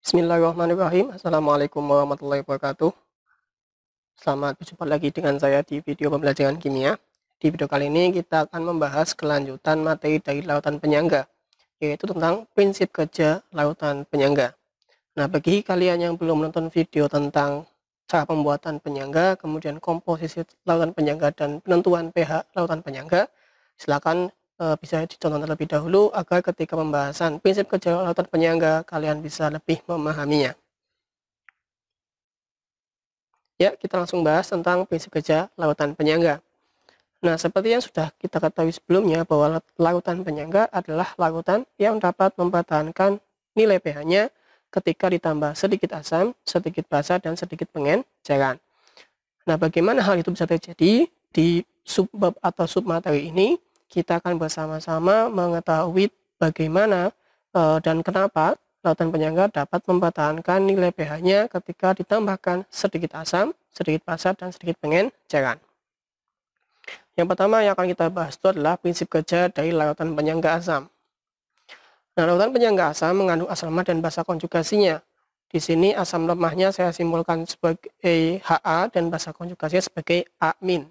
Bismillahirrahmanirrahim. Assalamualaikum warahmatullahi wabarakatuh. Selamat berjumpa lagi dengan saya di video pembelajaran kimia. Di video kali ini kita akan membahas kelanjutan materi dari lautan penyangga, yaitu tentang prinsip kerja lautan penyangga. Nah, bagi kalian yang belum menonton video tentang cara pembuatan penyangga, kemudian komposisi lautan penyangga dan penentuan pH lautan penyangga, silakan bisa eh, dicontoh terlebih dahulu agar ketika pembahasan prinsip kerja lautan penyangga kalian bisa lebih memahaminya. Ya, kita langsung bahas tentang prinsip kerja lautan penyangga. Nah, seperti yang sudah kita ketahui sebelumnya bahwa lautan penyangga adalah lautan yang dapat mempertahankan nilai pH-nya ketika ditambah sedikit asam, sedikit basa, dan sedikit pengen jalan. Nah, bagaimana hal itu bisa terjadi di subbab atau submateri ini? kita akan bersama-sama mengetahui bagaimana e, dan kenapa lautan penyangga dapat mempertahankan nilai pH-nya ketika ditambahkan sedikit asam, sedikit pasat, dan sedikit pengen. pengenceran. Yang pertama yang akan kita bahas itu adalah prinsip kerja dari lautan penyangga asam. Nah, lautan penyangga asam mengandung asam lemah dan basa konjugasinya. Di sini asam lemahnya saya simpulkan sebagai HA dan basa konjugasinya sebagai amin.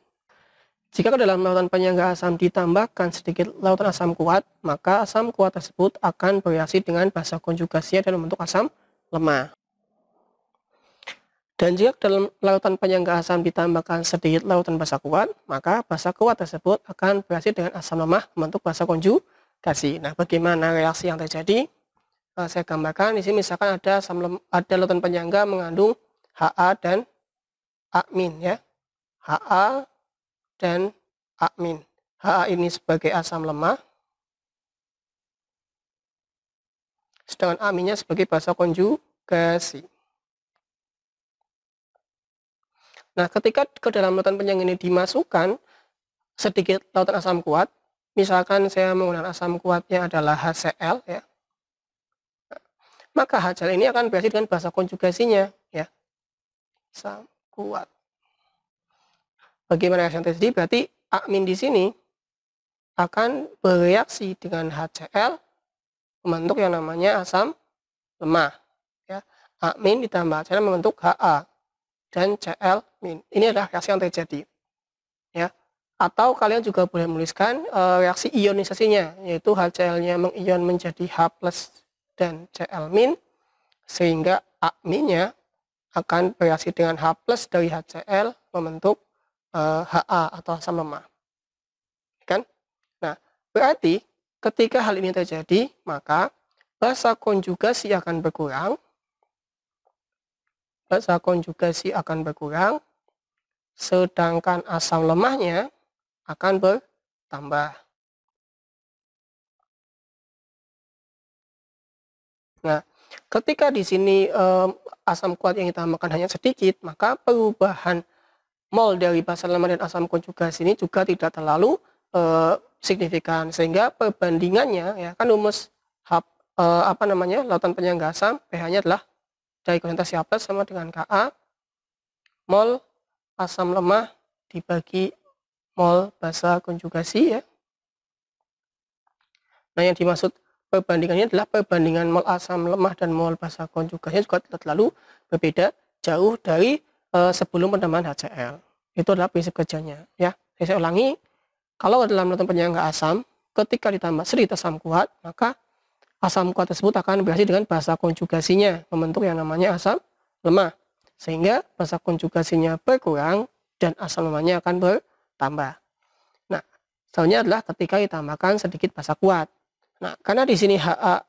Jika ke dalam lautan penyangga asam ditambahkan sedikit lautan asam kuat, maka asam kuat tersebut akan bereaksi dengan basa konjugasinya dalam bentuk asam lemah. Dan jika ke dalam lautan penyangga asam ditambahkan sedikit lautan basa kuat, maka basa kuat tersebut akan bereaksi dengan asam lemah membentuk basa konjugasi. Nah, bagaimana reaksi yang terjadi? Eh, saya gambarkan di sini misalkan ada asam lem, ada lautan penyangga mengandung HA dan Amin ya. HA dan amin. HA ini sebagai asam lemah, sedangkan aminnya sebagai basa konjugasi. Nah, ketika ke dalam lautan penyang ini dimasukkan sedikit lautan asam kuat, misalkan saya menggunakan asam kuatnya adalah HCl ya. Maka HCl ini akan berhasil dengan basa konjugasinya ya. Asam kuat. Bagaimana reaksi yang terjadi? Berarti amin di sini akan bereaksi dengan HCl membentuk yang namanya asam lemah. Ya. Amin ditambah HCl membentuk HA dan Cl min. Ini adalah reaksi yang terjadi. Ya. Atau kalian juga boleh menuliskan e, reaksi ionisasinya, yaitu HCl-nya mengion menjadi H+ dan Cl min sehingga A-nya akan bereaksi dengan H+ plus dari HCl membentuk uh, eh, HA atau asam lemah. Kan? Nah, berarti ketika hal ini terjadi, maka bahasa konjugasi akan berkurang. Bahasa konjugasi akan berkurang, sedangkan asam lemahnya akan bertambah. Nah, ketika di sini um, asam kuat yang kita makan hanya sedikit, maka perubahan mol dari pasar lemah dan asam konjugasi ini juga tidak terlalu e, signifikan sehingga perbandingannya ya kan rumus hap, eh, apa namanya lautan penyangga asam pH-nya adalah dari konsentrasi H+ sama dengan Ka mol asam lemah dibagi mol basa konjugasi ya. Nah, yang dimaksud perbandingannya adalah perbandingan mol asam lemah dan mol basa konjugasi juga tidak terlalu berbeda jauh dari uh, sebelum penambahan HCl. Itu adalah prinsip kerjanya. Ya, saya ulangi, kalau dalam lautan penyangga asam, ketika ditambah serit asam kuat, maka asam kuat tersebut akan berhasil dengan bahasa konjugasinya, membentuk yang namanya asam lemah. Sehingga bahasa konjugasinya berkurang dan asam lemahnya akan bertambah. Nah, selanjutnya adalah ketika ditambahkan sedikit bahasa kuat. Nah, karena di sini HA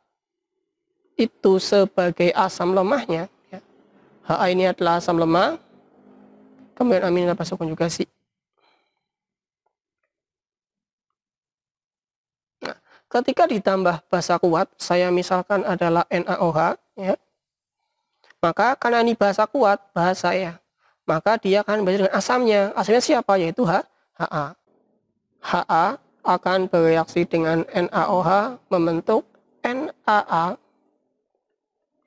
itu sebagai asam lemahnya, ya. HA ini adalah asam lemah, kami aminkan pasal konjugasi. Nah, ketika ditambah bahasa kuat, saya misalkan adalah NaOH, ya. Maka karena ini bahasa kuat, bahasa ya, maka dia akan berbeda dengan asamnya. Asamnya siapa? Yaitu H, HA. HA akan bereaksi dengan NaOH membentuk NaA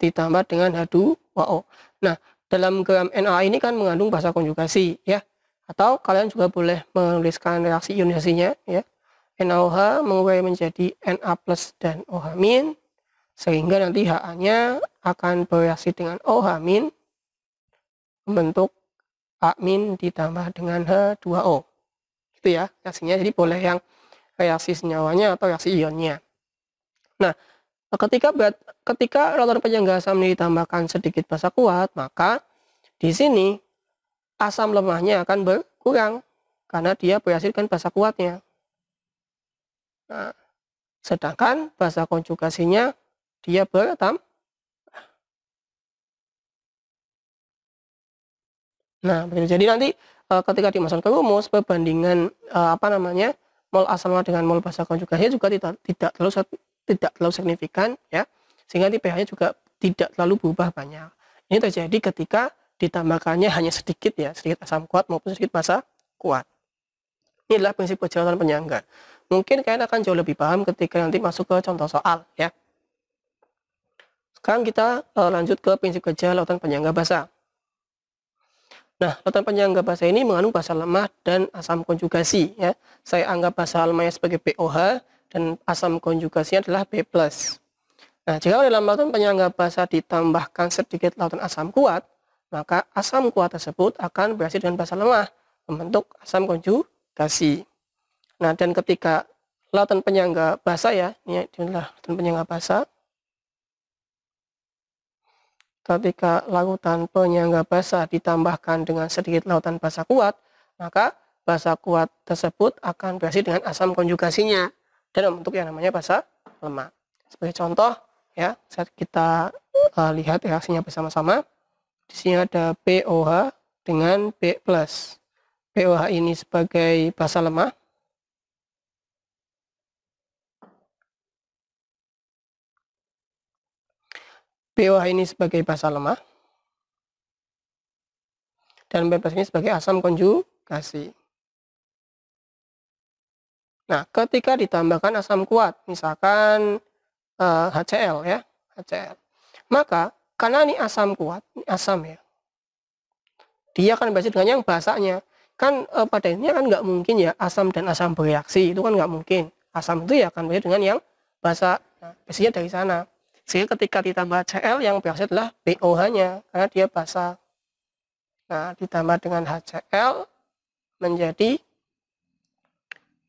ditambah dengan H2O. Nah, dalam gram NA ini kan mengandung bahasa konjugasi ya atau kalian juga boleh menuliskan reaksi ionisasinya ya NaOH mengurai menjadi Na plus dan OH min sehingga nanti HA nya akan bereaksi dengan OH min membentuk A min ditambah dengan H2O itu ya reaksinya jadi boleh yang reaksi senyawanya atau reaksi ionnya nah Nah, ketika bat, ketika rotor penyangga asam ini ditambahkan sedikit basa kuat, maka di sini asam lemahnya akan berkurang karena dia berhasilkan basa kuatnya. Nah, sedangkan basa konjugasinya dia bertam. Nah, jadi nanti eh, ketika dimasukkan ke rumus perbandingan eh, apa namanya mol asam lemah dengan mol basa konjugasinya juga tidak tidak terlalu tidak terlalu signifikan ya sehingga nanti pH-nya juga tidak terlalu berubah banyak. Ini terjadi ketika ditambahkannya hanya sedikit ya, sedikit asam kuat maupun sedikit basa kuat. Ini adalah prinsip kejelasan penyangga. Mungkin kalian akan jauh lebih paham ketika nanti masuk ke contoh soal ya. Sekarang kita uh, lanjut ke prinsip kerja lautan penyangga basa. Nah, lautan penyangga basa ini mengandung basa lemah dan asam konjugasi ya. Saya anggap basa lemahnya sebagai poh dan asam konjugasinya adalah B+. Nah, jika dalam lautan penyangga basa ditambahkan sedikit lautan asam kuat, maka asam kuat tersebut akan berhasil dengan basa lemah, membentuk asam konjugasi. Nah, dan ketika lautan penyangga basa ya, ini adalah lautan penyangga basa. Ketika lautan penyangga basa ditambahkan dengan sedikit lautan basa kuat, maka basa kuat tersebut akan berhasil dengan asam konjugasinya dan membentuk yang namanya basa lemak. Sebagai contoh, ya, saat kita uh, lihat reaksinya ya, bersama-sama, di sini ada POH dengan B+. POH ini sebagai basa lemak. POH ini sebagai basa lemak. Dan B+ ini sebagai asam konjugasi. Nah, ketika ditambahkan asam kuat, misalkan HCl eh, ya, HCl. Maka karena ini asam kuat, ini asam ya. Dia akan berbasis dengan yang basanya. Kan eh, pada ini kan nggak mungkin ya asam dan asam bereaksi, itu kan nggak mungkin. Asam itu ya akan berbasis dengan yang basa Nah, dari sana. Sehingga ketika ditambah HCl yang bereaksi adalah POH nya karena dia basah. Nah, ditambah dengan HCl menjadi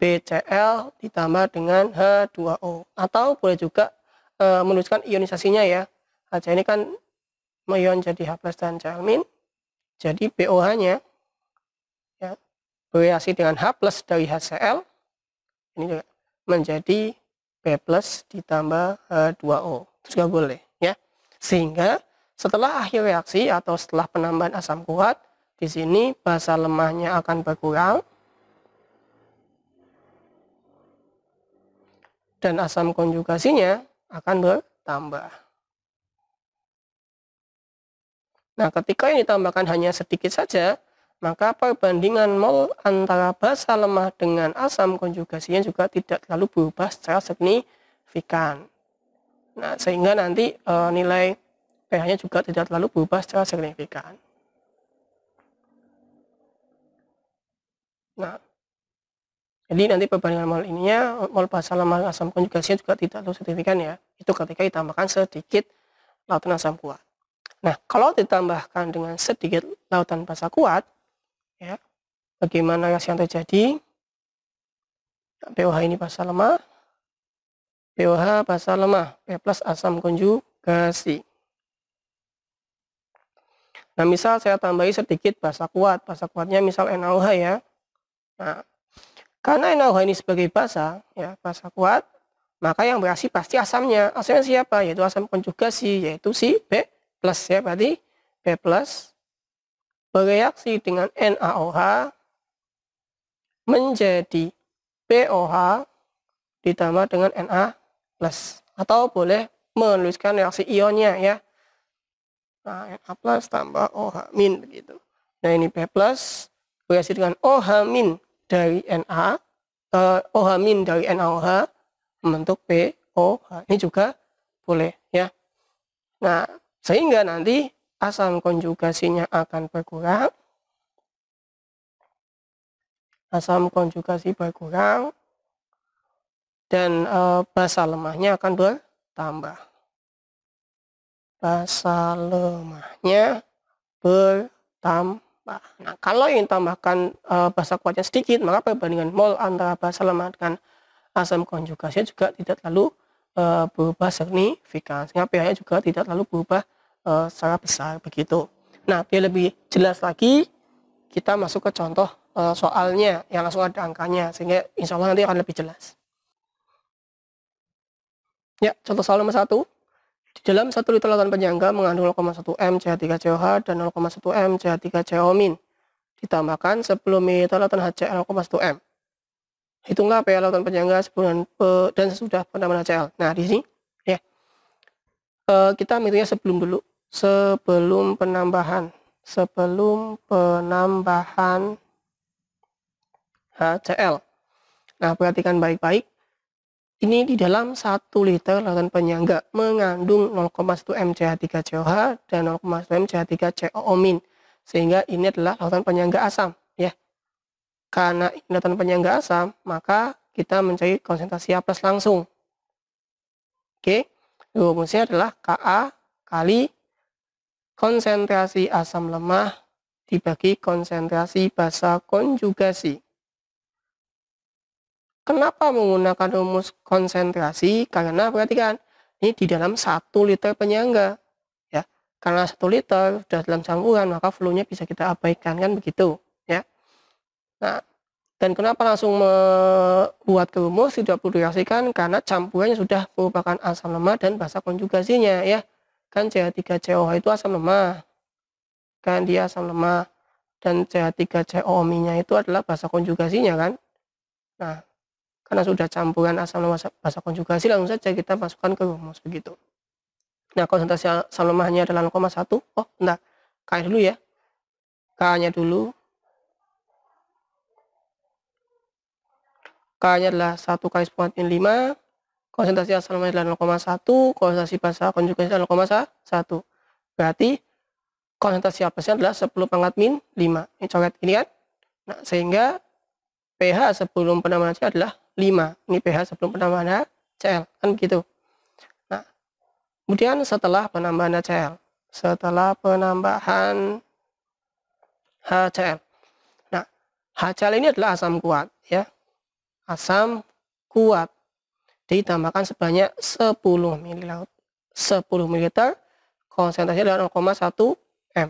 BCl ditambah dengan H2O atau boleh juga e, menuliskan ionisasinya ya HCl ini kan meion jadi H+ dan Cl-, jadi BOH-nya ya bereaksi dengan H+ dari HCl ini juga menjadi B+ ditambah H2O. Itu juga boleh ya. Sehingga setelah akhir reaksi atau setelah penambahan asam kuat di sini basa lemahnya akan berkurang dan asam konjugasinya akan bertambah. Nah, ketika ini tambahkan hanya sedikit saja, maka perbandingan mol antara basa lemah dengan asam konjugasinya juga tidak terlalu berubah secara signifikan. Nah, sehingga nanti e, nilai pH-nya juga tidak terlalu berubah secara signifikan. Nah, jadi nanti perbandingan mol ininya, mol basal sama asam konjugasinya juga tidak terlalu signifikan ya. Itu ketika ditambahkan sedikit lautan asam kuat. Nah, kalau ditambahkan dengan sedikit lautan basa kuat, ya, bagaimana reaksi yang terjadi? POH ini basa lemah, POH basa lemah, P plus asam konjugasi. Nah, misal saya tambahi sedikit basa kuat, basa kuatnya misal NaOH ya. Nah, karena ini sebagai basa, ya basa kuat, maka yang berasi pasti asamnya. Asamnya siapa? Yaitu asam konjugasi, yaitu si B plus ya berarti B plus bereaksi dengan NaOH menjadi POH ditambah dengan Na plus atau boleh menuliskan reaksi ionnya ya nah, Na plus tambah OH min begitu nah ini B plus bereaksi dengan OH min dari NA, eh, OH min dari NaOH membentuk POH. Ini juga boleh ya. Nah, sehingga nanti asam konjugasinya akan berkurang. Asam konjugasi berkurang dan e, basa lemahnya akan bertambah. Basa lemahnya bertambah apa. Nah, kalau ingin tambahkan e, bahasa kuatnya sedikit, maka perbandingan mol antara bahasa lemah dengan asam konjugasinya juga tidak terlalu e, berubah signifikan. Sehingga pH-nya juga tidak terlalu berubah e, secara besar begitu. Nah, biar lebih jelas lagi, kita masuk ke contoh e, soalnya yang langsung ada angkanya, sehingga insya Allah nanti akan lebih jelas. Ya, contoh soal nomor satu. Di dalam 1 liter lautan penyangga mengandung 0,1 m CH3COH dan 0,1 m CH3COmin. Ditambahkan 10 ml lautan HCl 0,1 m. Hitunglah pH lautan penyangga sebelum dan sesudah penambahan HCl. Nah, di sini ya. E, kita mengitungnya sebelum dulu, sebelum penambahan, sebelum penambahan HCl. Nah, perhatikan baik-baik ini di dalam 1 liter larutan penyangga mengandung 0,1 MCH3COH dan 0,1 MCH3COOmin. Sehingga ini adalah larutan penyangga asam. ya. Karena ini larutan penyangga asam, maka kita mencari konsentrasi A langsung. Oke, rumusnya adalah Ka kali konsentrasi asam lemah dibagi konsentrasi basa konjugasi. Kenapa menggunakan rumus konsentrasi? Karena perhatikan, ini di dalam satu liter penyangga. ya Karena satu liter sudah dalam campuran, maka flu-nya bisa kita abaikan, kan begitu. ya Nah, dan kenapa langsung membuat rumus tidak perlu dirasikan? Karena campurannya sudah merupakan asam lemah dan basa konjugasinya. ya Kan CH3COH itu asam lemah. Kan dia asam lemah. Dan CH3COMI-nya itu adalah basa konjugasinya, kan? Nah, karena sudah campuran asam lemas basa konjugasi langsung saja kita masukkan ke rumus begitu nah konsentrasi asam lemahnya adalah 0,1 oh nah K dulu ya K nya dulu K nya adalah 1 kali 10 min 5 konsentrasi asam lemahnya adalah 0,1 konsentrasi basa konjugasi adalah 0,1 berarti konsentrasi apa sih adalah 10 pangkat min 5 ini coret ini kan nah sehingga pH sebelum penambahan C adalah 5 ini pH sebelum penambahan HCl kan begitu nah kemudian setelah penambahan HCl setelah penambahan HCl nah HCl ini adalah asam kuat ya asam kuat ditambahkan sebanyak 10 ml 10 ml konsentrasi adalah 0,1 m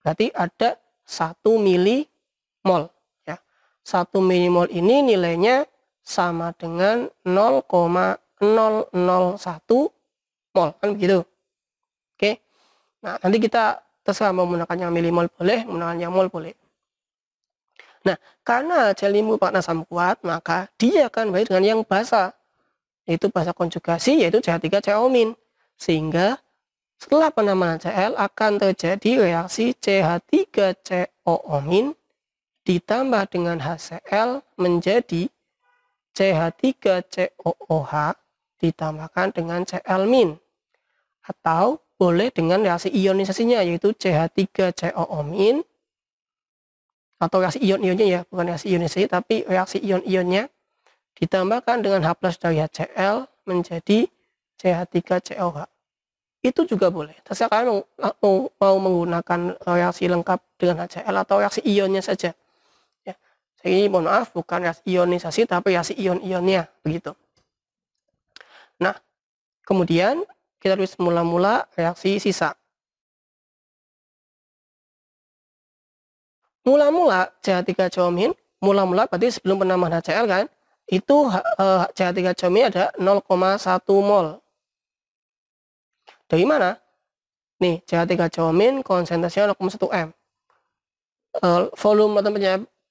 berarti ada 1 mili mol ya 1 milimol ini nilainya sama dengan 0,001 mol kan begitu oke nah nanti kita terserah mau yang milimol boleh menggunakan yang mol boleh nah karena jelimu partner asam kuat maka dia akan baik dengan yang basa yaitu basa konjugasi yaitu CH3COmin sehingga setelah penambahan Cl akan terjadi reaksi ch 3 coomin ditambah dengan HCl menjadi CH3COOH ditambahkan dengan Cl- atau boleh dengan reaksi ionisasinya yaitu CH3COO- atau reaksi ion-ionnya ya, bukan reaksi ionisasi tapi reaksi ion-ionnya ditambahkan dengan H+ dari HCl menjadi CH3COH. Itu juga boleh. Terserah kalian mau, mau, mau menggunakan reaksi lengkap dengan HCl atau reaksi ionnya saja. Jadi mohon maaf bukan reaksi ionisasi tapi reaksi ion-ionnya begitu. Nah, kemudian kita tulis mula-mula reaksi sisa. Mula-mula CH3 comin, mula-mula berarti sebelum penambahan HCl kan, itu CH3 comin ada 0,1 mol. Dari mana? Nih, CH3 comin konsentrasinya 0,1 M. Volume atau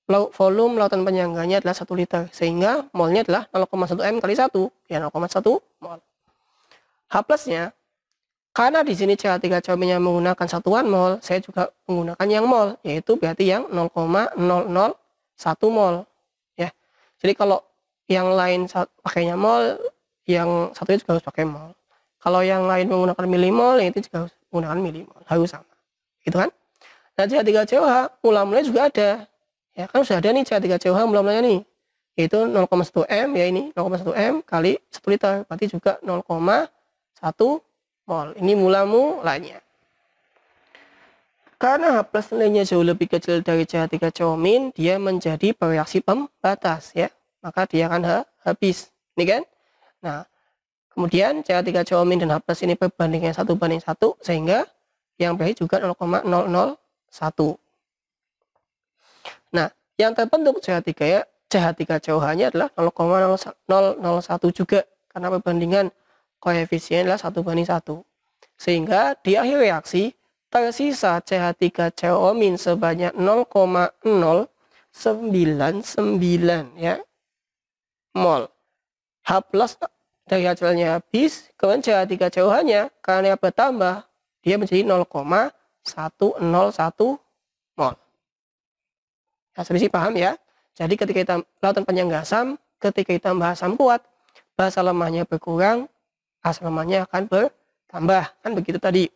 volume lautan penyangganya adalah 1 liter sehingga molnya adalah 0,1 m kali 1 ya 0,1 mol H plusnya karena di sini CH3 cerminnya menggunakan satuan mol saya juga menggunakan yang mol yaitu berarti yang 0,001 mol ya jadi kalau yang lain pakainya mol yang satunya juga harus pakai mol kalau yang lain menggunakan milimol yang itu juga harus menggunakan milimol harus sama gitu kan nah CH3COH mula-mulanya juga ada Ya, kan sudah ada nih CH3COH mula-mulanya nih. Yaitu 0,1 M ya ini 0,1 M kali 1 liter. Berarti juga 0,1 mol. Ini mula-mulanya. Karena H plus nilainya jauh lebih kecil dari CH3CO min, dia menjadi bereaksi pembatas ya. Maka dia akan H habis. Ini kan? Nah, kemudian CH3CO min dan H plus ini berbandingnya satu banding satu sehingga yang berakhir juga 0,001. Nah, yang terbentuk CH3 ya, CH3COH-nya adalah 0,001 juga karena perbandingan koefisien adalah 1 banding 1. Sehingga di akhir reaksi tersisa CH3CO- sebanyak 0,099 ya mol. H plus dari hasilnya habis, kemudian CH3COH-nya karena bertambah, dia menjadi 0,101 mol. Habis paham ya? Jadi ketika kita lautan penyangga asam, ketika kita membahas asam kuat, basa lemahnya berkurang, asam lemahnya akan bertambah. Kan begitu tadi.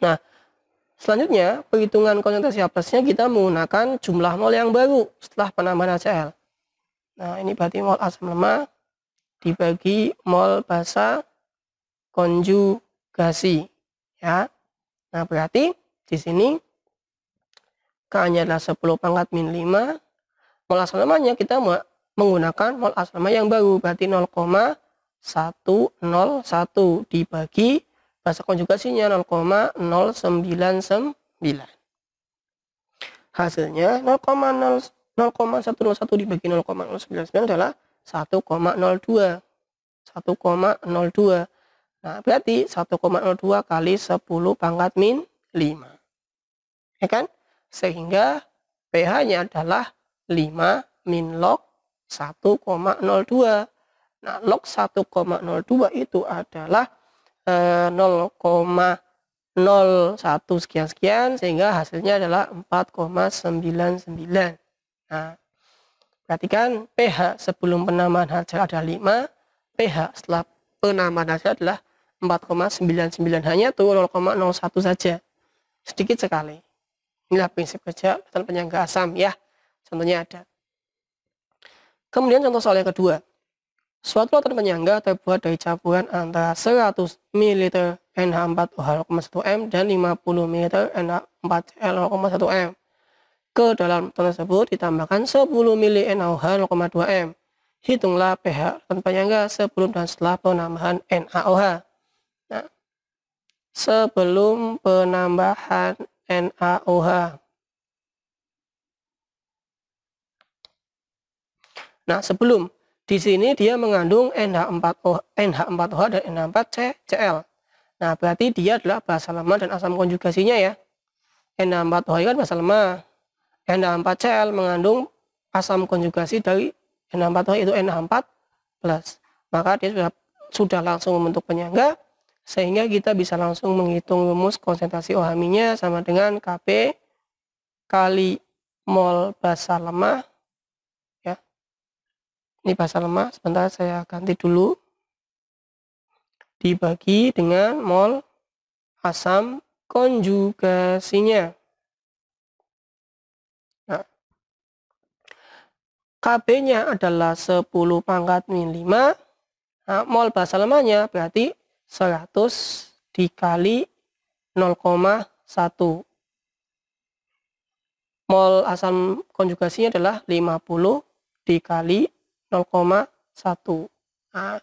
Nah, selanjutnya perhitungan konsentrasi H kita menggunakan jumlah mol yang baru setelah penambahan HCl. Nah, ini berarti mol asam lemah dibagi mol basa konjugasi. Ya. Nah, berarti di sini K-nya adalah 10 pangkat min 5. Mol asramanya kita menggunakan mol asrama yang baru. Berarti 0,101 dibagi bahasa konjugasinya 0,099. Hasilnya 0,101 dibagi 0,099 adalah 1,02. 1,02. Nah, berarti 1,02 kali 10 pangkat min 5. Ya kan? Sehingga pH-nya adalah 5 min log 1,02. Nah, log 1,02 itu adalah eh, 0,01 sekian-sekian, sehingga hasilnya adalah 4,99. Nah, perhatikan pH sebelum penamaan hasil ada 5, pH setelah penamaan hasil adalah 4,99 hanya tuh 0,01 saja. Sedikit sekali. Inilah prinsip kerja dan penyangga asam ya. Contohnya ada. Kemudian contoh soal yang kedua. Suatu lautan penyangga terbuat dari campuran antara 100 ml NH4OH0,1M dan 50 ml nh 4 l 01 m Ke dalam lautan tersebut ditambahkan 10 ml NaOH0,2M. Hitunglah pH lautan penyangga sebelum dan setelah penambahan NaOH. Nah, sebelum penambahan NaOH. Nah, sebelum di sini dia mengandung NH4OH, NH4OH dan NH4Cl. Nah, berarti dia adalah basa lemah dan asam konjugasinya ya. NH4OH kan basa lemah. NH4Cl mengandung asam konjugasi dari NH4OH itu NH4+. Maka dia sudah sudah langsung membentuk penyangga sehingga kita bisa langsung menghitung rumus konsentrasi ohaminya sama dengan Kp kali mol basa lemah ya ini basa lemah sebentar saya ganti dulu dibagi dengan mol asam konjugasinya nah Kb nya adalah 10 pangkat min 5 nah, mol basa lemahnya berarti 100 dikali 0,1. Mol asam konjugasinya adalah 50 dikali 0,1. Nah,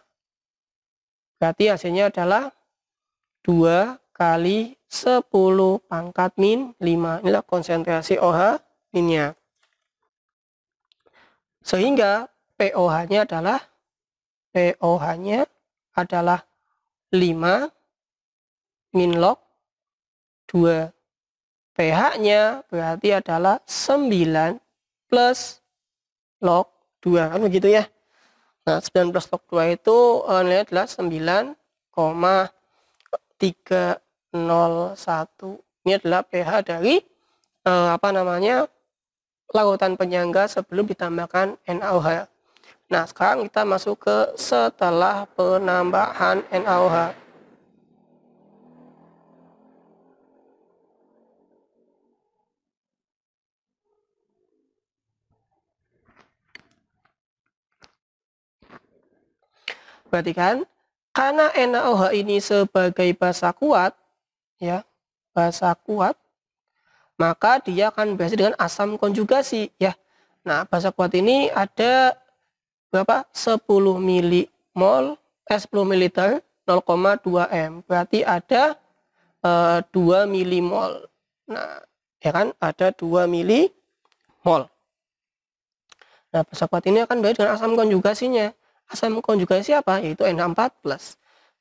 berarti hasilnya adalah 2 kali 10 pangkat min 5. Inilah konsentrasi OH minnya. Sehingga POH-nya adalah POH-nya adalah 5 min log 2. pH-nya berarti adalah 9 plus log 2 kan begitu ya. Nah, 9 plus log 2 itu eh, nilainya adalah 9,301. Ini adalah pH dari eh, apa namanya? larutan penyangga sebelum ditambahkan NaOH. Nah, sekarang kita masuk ke setelah penambahan NaOH. Perhatikan, karena NaOH ini sebagai basa kuat, ya, basa kuat, maka dia akan berhasil dengan asam konjugasi, ya. Nah, basa kuat ini ada berapa? 10 milimol, eh, 10 militer 0,2 M. Berarti ada eh, 2 milimol. Nah, ya kan? Ada 2 milimol. Nah, pesawat ini akan beda dengan asam konjugasinya. Asam konjugasi apa? Yaitu NH4+.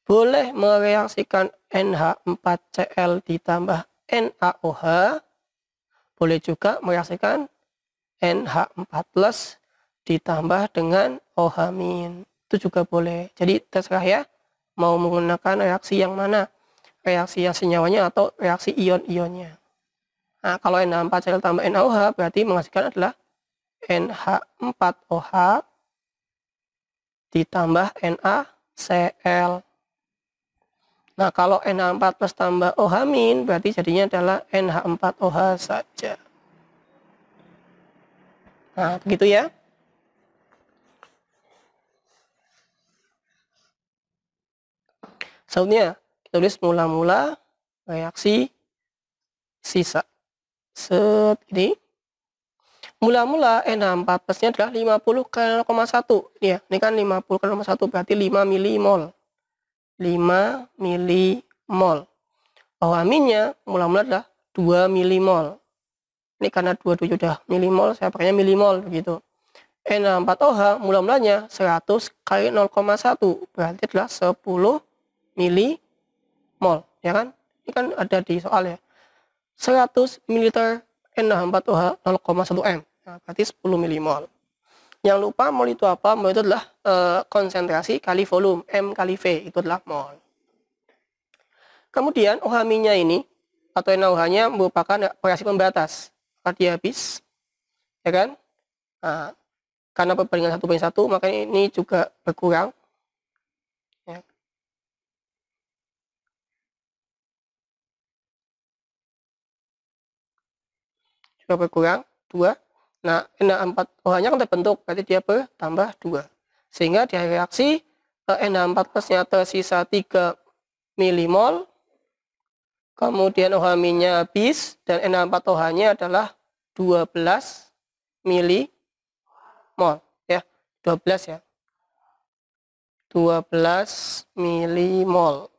Boleh mereaksikan NH4Cl ditambah NaOH. Boleh juga mereaksikan NH4+, ditambah dengan ohamin. Itu juga boleh. Jadi terserah ya mau menggunakan reaksi yang mana. Reaksi yang senyawanya atau reaksi ion-ionnya. Nah, kalau NH4Cl tambah NaOH berarti menghasilkan adalah NH4OH ditambah NaCl. Nah, kalau NH4 plus tambah OH min berarti jadinya adalah NH4OH saja. Nah, begitu ya. Selanjutnya kita tulis mula-mula reaksi sisa. Set ini. Mula-mula eh, N4 nah, plusnya adalah 50 ke 0,1. Ya, ini kan 50 ke 0,1 berarti 5 milimol. 5 milimol. Bahwa aminnya mula-mula adalah 2 milimol. Ini karena 27 sudah milimol, saya pakainya milimol begitu. Eh, N4OH nah, mula-mulanya 100 kali 0,1 berarti adalah 10 mili mol ya kan ini kan ada di soal ya 100 ml NH4OH 0,1 m nah, berarti 10 milimol Yang lupa mol itu apa mol itu adalah e, konsentrasi kali volume m kali v itu adalah mol kemudian OH nya ini atau NaOH nya merupakan reaksi pembatas arti habis ya kan nah, karena perbandingan satu banding satu maka ini juga berkurang juga berkurang 2. Nah, NH4 OH-nya kan terbentuk, berarti dia bertambah 2. Sehingga di akhir reaksi, NH4 plusnya tersisa 3 milimol, kemudian OH nya habis, dan NH4 OH-nya adalah 12 milimol. Ya, 12 ya. 12 milimol.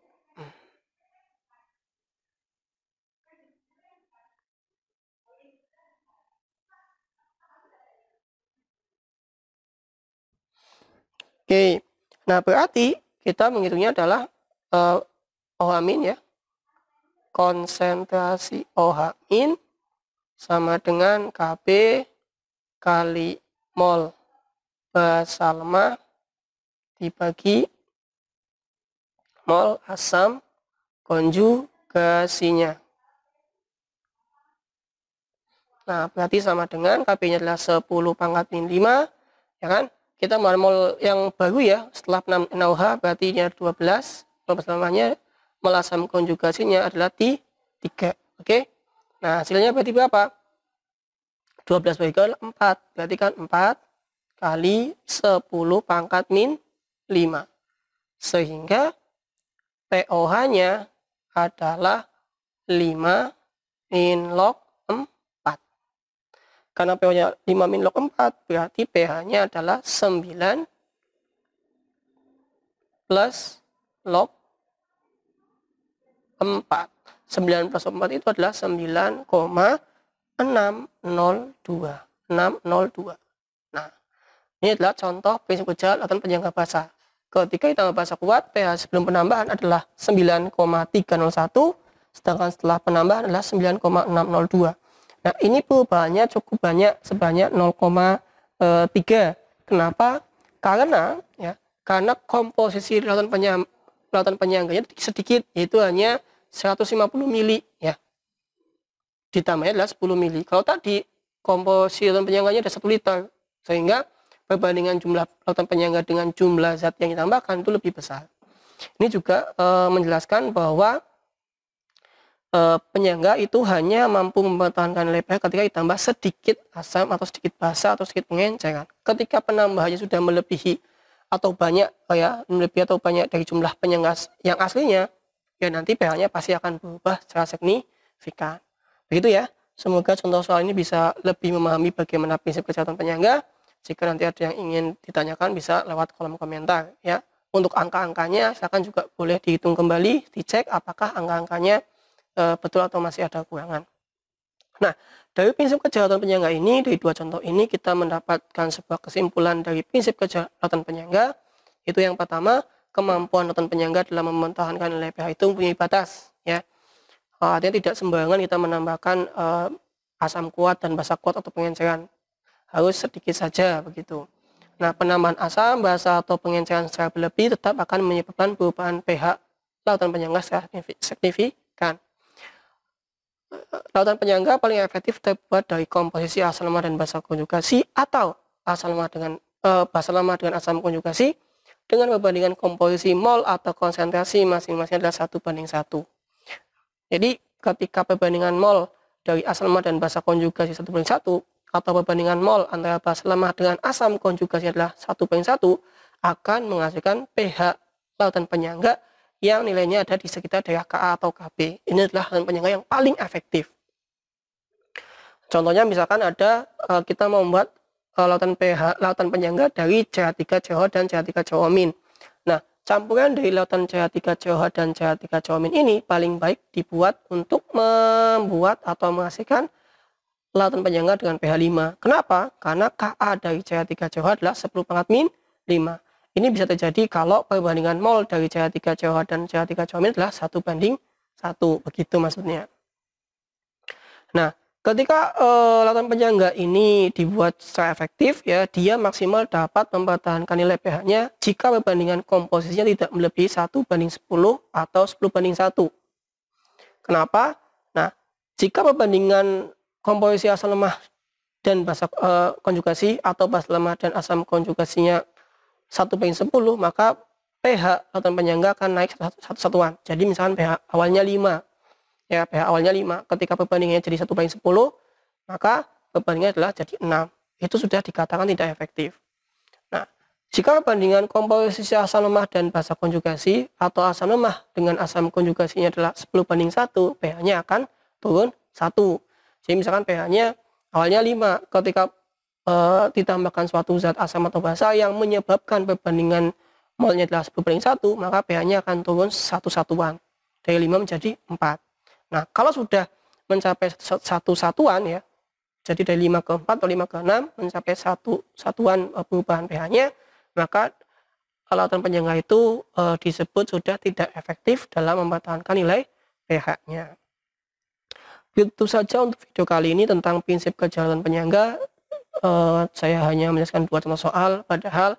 Oke, Nah, berarti kita menghitungnya adalah uh, OH min ya. Konsentrasi OH min sama dengan KB kali mol basa lemah dibagi mol asam konjugasinya. Nah, berarti sama dengan KB-nya adalah 10 pangkat min 5, ya kan? kita ma'amul yang baru ya setelah 6 NOH berarti ini 12 selamanya melasam konjugasinya adalah di 3 oke okay? nah hasilnya berarti berapa 12 bagi 4 berarti kan 4 kali 10 pangkat min 5 sehingga POH nya adalah 5 min log karena pH-nya 5 min log 4, berarti pH-nya adalah 9 plus log 4. 9 plus 4 itu adalah 9,602. 602. Nah, ini adalah contoh prinsip kerja laten penjaga bahasa. Ketika kita bahasa kuat, pH sebelum penambahan adalah 9,301, sedangkan setelah penambahan adalah 9,602. Nah, ini perubahannya cukup banyak sebanyak 0,3. Kenapa? Karena ya, karena komposisi lautan penyam, lautan penyangganya sedikit yaitu hanya 150 mili ya. Ditambahnya adalah 10 mili. Kalau tadi komposisi lautan penyangganya ada 1 liter sehingga perbandingan jumlah lautan penyangga dengan jumlah zat yang ditambahkan itu lebih besar. Ini juga e, menjelaskan bahwa Eh, penyangga itu hanya mampu mempertahankan nilai pH ketika ditambah sedikit asam atau sedikit basa atau sedikit pengenceran. Ketika penambahannya sudah melebihi atau banyak oh ya melebihi atau banyak dari jumlah penyangga yang aslinya, ya nanti pH-nya pasti akan berubah secara signifikan. Begitu ya. Semoga contoh soal ini bisa lebih memahami bagaimana prinsip kesehatan penyangga. Jika nanti ada yang ingin ditanyakan bisa lewat kolom komentar ya. Untuk angka-angkanya silakan juga boleh dihitung kembali, dicek apakah angka-angkanya Eh, betul atau masih ada kekurangan. Nah, dari prinsip kejahatan penyangga ini, dari dua contoh ini kita mendapatkan sebuah kesimpulan dari prinsip kejahatan penyangga, itu yang pertama, kemampuan rentan penyangga dalam mempertahankan nilai pH itu mempunyai batas ya eh, artinya tidak sembarangan kita menambahkan uh, asam kuat dan basa kuat atau pengenceran harus sedikit saja begitu nah penambahan asam basa atau pengenceran secara berlebih tetap akan menyebabkan perubahan pH lautan penyangga secara signifikan lautan penyangga paling efektif terbuat dari komposisi asam lemah dan basa konjugasi atau asam lemah dengan e, eh, basa lemah dengan asam konjugasi dengan perbandingan komposisi mol atau konsentrasi masing-masing adalah satu banding satu. Jadi ketika perbandingan mol dari asam lemah dan basa konjugasi satu banding satu atau perbandingan mol antara basa lemah dengan asam konjugasi adalah satu banding satu akan menghasilkan pH lautan penyangga yang nilainya ada di sekitar daerah KA atau KB. Ini adalah hal penyangga yang paling efektif. Contohnya misalkan ada eh, kita mau membuat eh, lautan pH, lautan penyangga dari CH3CH dan CH3CHOMIN. Nah, campuran dari lautan CH3CH dan CH3CHOMIN ini paling baik dibuat untuk membuat atau menghasilkan lautan penyangga dengan pH 5. Kenapa? Karena Ka dari CH3CH adalah 10 pangkat min 5. Ini bisa terjadi kalau perbandingan mol dari CH3 COH dan CH3 COH adalah satu banding satu begitu maksudnya. Nah, ketika e, eh, lautan penyangga ini dibuat secara efektif ya, dia maksimal dapat mempertahankan nilai pH-nya jika perbandingan komposisinya tidak melebihi satu banding 10 atau 10 banding satu. Kenapa? Nah, jika perbandingan komposisi asam lemah dan basa e, eh, konjugasi atau basa lemah dan asam konjugasinya satu banding sepuluh maka pH atau penyangga akan naik satu, satu satuan. Jadi misalkan pH awalnya lima, Ya, pH awalnya lima. Ketika perbandingannya jadi satu banding sepuluh maka perbandingannya adalah jadi enam. Itu sudah dikatakan tidak efektif. Nah, jika perbandingan komposisi asam lemah dan basa konjugasi atau asam lemah dengan asam konjugasinya adalah sepuluh banding satu, pH-nya akan turun satu. Jadi misalkan pH-nya awalnya lima, ketika uh, ditambahkan suatu zat asam atau basa yang menyebabkan perbandingan molnya adalah banding satu, maka pH-nya akan turun satu satuan dari 5 menjadi empat. Nah, kalau sudah mencapai satu satuan ya, jadi dari 5 ke 4 atau 5 ke enam mencapai satu satuan eh, perubahan pH-nya, maka alatan penyangga itu e, disebut sudah tidak efektif dalam mempertahankan nilai pH-nya. Itu saja untuk video kali ini tentang prinsip kejalan penyangga uh, saya hanya menjelaskan dua contoh soal padahal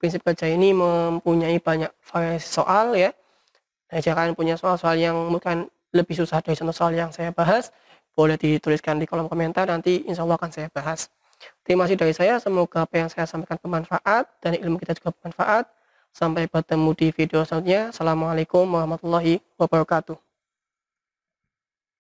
prinsip kerja ini mempunyai banyak variasi soal ya nah, jangan punya soal-soal yang mungkin lebih susah dari contoh soal yang saya bahas boleh dituliskan di kolom komentar nanti insya Allah akan saya bahas terima kasih dari saya semoga apa yang saya sampaikan bermanfaat dan ilmu kita juga bermanfaat sampai bertemu di video selanjutnya assalamualaikum warahmatullahi wabarakatuh